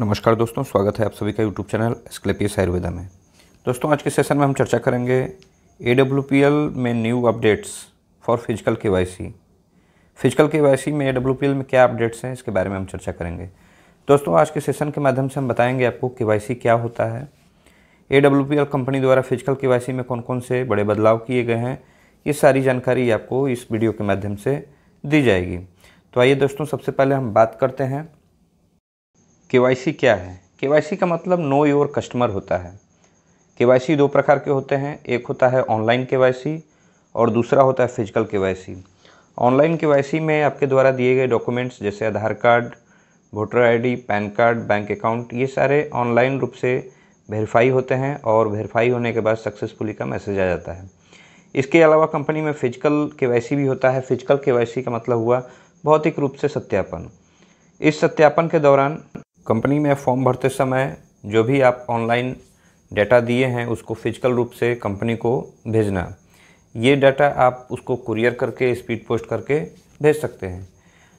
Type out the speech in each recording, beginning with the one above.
नमस्कार दोस्तों स्वागत है आप सभी का यूट्यूब चैनल स्क्लेपियस आयुर्वेदा में दोस्तों आज के सेशन में हम चर्चा करेंगे ए में न्यू अपडेट्स फॉर फिजिकल के फिजिकल के में ए में क्या अपडेट्स हैं इसके बारे में हम चर्चा करेंगे दोस्तों आज के सेशन के माध्यम से हम बताएंगे आपको के क्या होता है ए कंपनी द्वारा फिजिकल के में कौन कौन से बड़े बदलाव किए गए हैं ये सारी जानकारी आपको इस वीडियो के माध्यम से दी जाएगी तो आइए दोस्तों सबसे पहले हम बात करते हैं के क्या है के का मतलब नो योर कस्टमर होता है के दो प्रकार के होते हैं एक होता है ऑनलाइन के और दूसरा होता है फिजिकल के ऑनलाइन के में आपके द्वारा दिए गए डॉक्यूमेंट्स जैसे Aadhaar card voter ID, PAN card bank account ये सारे ऑनलाइन रूप से वेरीफाई होते हैं और वेरीफाई होने के बाद सक्सेसफुली का मैसेज आ जाता है इसके अलावा कंपनी में फिजिकल के भी होता है फिजिकल के का मतलब हुआ भौतिक रूप से सत्यापन इस सत्यापन के दौरान कंपनी में फॉर्म भरते समय जो भी आप ऑनलाइन डाटा दिए हैं उसको फिजिकल रूप से कंपनी को भेजना ये डाटा आप उसको कुरियर करके स्पीड पोस्ट करके भेज सकते हैं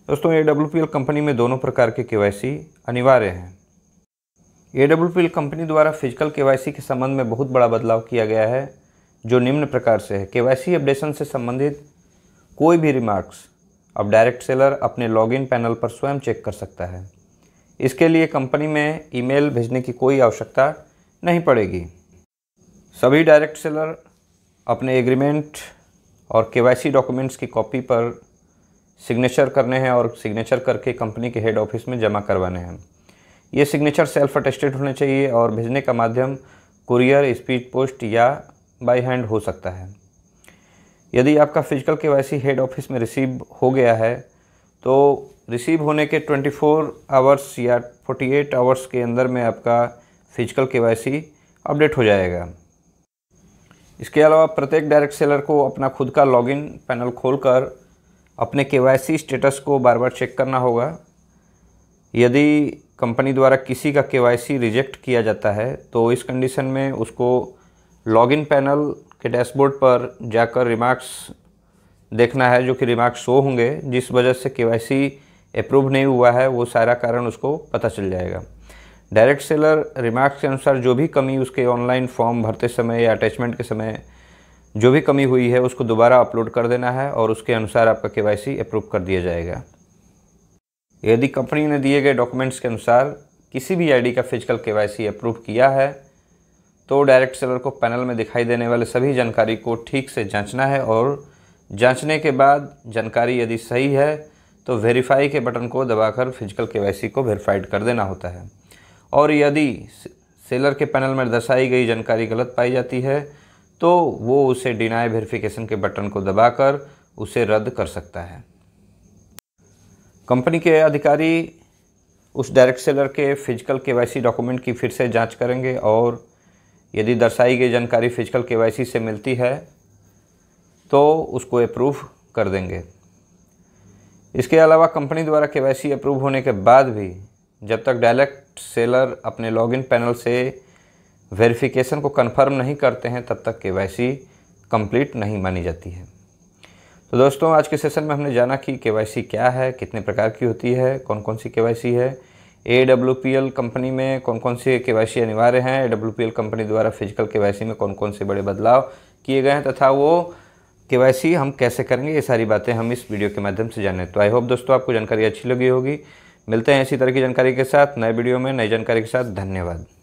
दोस्तों A W P L company में दोनों प्रकार के के अनिवार्य हैं A W P L company द्वारा फिजिकल के के संबंध में बहुत बड़ा बदलाव किया गया है जो निम्न प्रकार से है के अपडेशन से संबंधित कोई भी रिमार्क्स अब डायरेक्ट सेलर अपने लॉगिन पैनल पर स्वयं चेक कर सकता है इसके लिए कंपनी में ईमेल भेजने की कोई आवश्यकता नहीं पड़ेगी सभी डायरेक्ट सेलर अपने एग्रीमेंट और केवाईसी डॉक्यूमेंट्स की कॉपी पर सिग्नेचर करने हैं और सिग्नेचर करके कंपनी के हेड ऑफिस में जमा करवाने हैं ये सिग्नेचर सेल्फ अटेस्टेड होने चाहिए और भेजने का माध्यम कुरियर स्पीड पोस्ट या बाय हैंड हो सकता है यदि आपका फिजिकल के हेड ऑफिस में रिसीव हो गया है तो रिसीव होने के 24 आवर्स या 48 आवर्स के अंदर में आपका फिजिकल के अपडेट हो जाएगा इसके अलावा प्रत्येक डायरेक्ट सेलर को अपना खुद का लॉगिन पैनल खोलकर अपने के स्टेटस को बार बार चेक करना होगा यदि कंपनी द्वारा किसी का के रिजेक्ट किया जाता है तो इस कंडीशन में उसको लॉगिन पैनल के डैशबोर्ड पर जाकर रिमार्क्स देखना है जो कि रिमार्क शो होंगे जिस वजह से के अप्रूव नहीं हुआ है वो सारा कारण उसको पता चल जाएगा डायरेक्ट सेलर रिमार्क्स के अनुसार जो भी कमी उसके ऑनलाइन फॉर्म भरते समय या अटैचमेंट के समय जो भी कमी हुई है उसको दोबारा अपलोड कर देना है और उसके अनुसार आपका के अप्रूव कर दिया जाएगा यदि कंपनी ने दिए गए डॉक्यूमेंट्स के अनुसार किसी भी आईडी का फिजिकल के अप्रूव किया है तो डायरेक्ट सेलर को पैनल में दिखाई देने वाले सभी जानकारी को ठीक से जांचना है और जांचने के बाद जानकारी यदि सही है तो वेरीफाई के बटन को दबाकर फिजिकल केवाईसी को वेरीफाइड कर देना होता है और यदि सेलर के पैनल में दर्शाई गई जानकारी गलत पाई जाती है तो वो उसे डिनाई वेरिफिकेशन के बटन को दबाकर उसे रद्द कर सकता है कंपनी के अधिकारी उस डायरेक्ट सेलर के फिजिकल केवाईसी डॉक्यूमेंट की फिर से जांच करेंगे और यदि दर्शाई गई जानकारी फिजिकल केवाईसी से मिलती है तो उसको अप्रूव कर देंगे इसके अलावा कंपनी द्वारा के अप्रूव होने के बाद भी जब तक डायरेक्ट सेलर अपने लॉगिन पैनल से वेरिफिकेशन को कंफर्म नहीं करते हैं तब तक के कंप्लीट नहीं मानी जाती है तो दोस्तों आज के सेशन में हमने जाना कि के क्या है कितने प्रकार की होती है कौन कौन सी के है ए कंपनी में कौन कौन से के अनिवार्य हैं ए कंपनी द्वारा फिजिकल के में कौन कौन से बड़े बदलाव किए गए हैं तथा वो के हम कैसे करेंगे ये सारी बातें हम इस वीडियो के माध्यम से जानें तो आई होप दोस्तों आपको जानकारी अच्छी लगी होगी मिलते हैं इसी तरह की जानकारी के साथ नए वीडियो में नई जानकारी के साथ धन्यवाद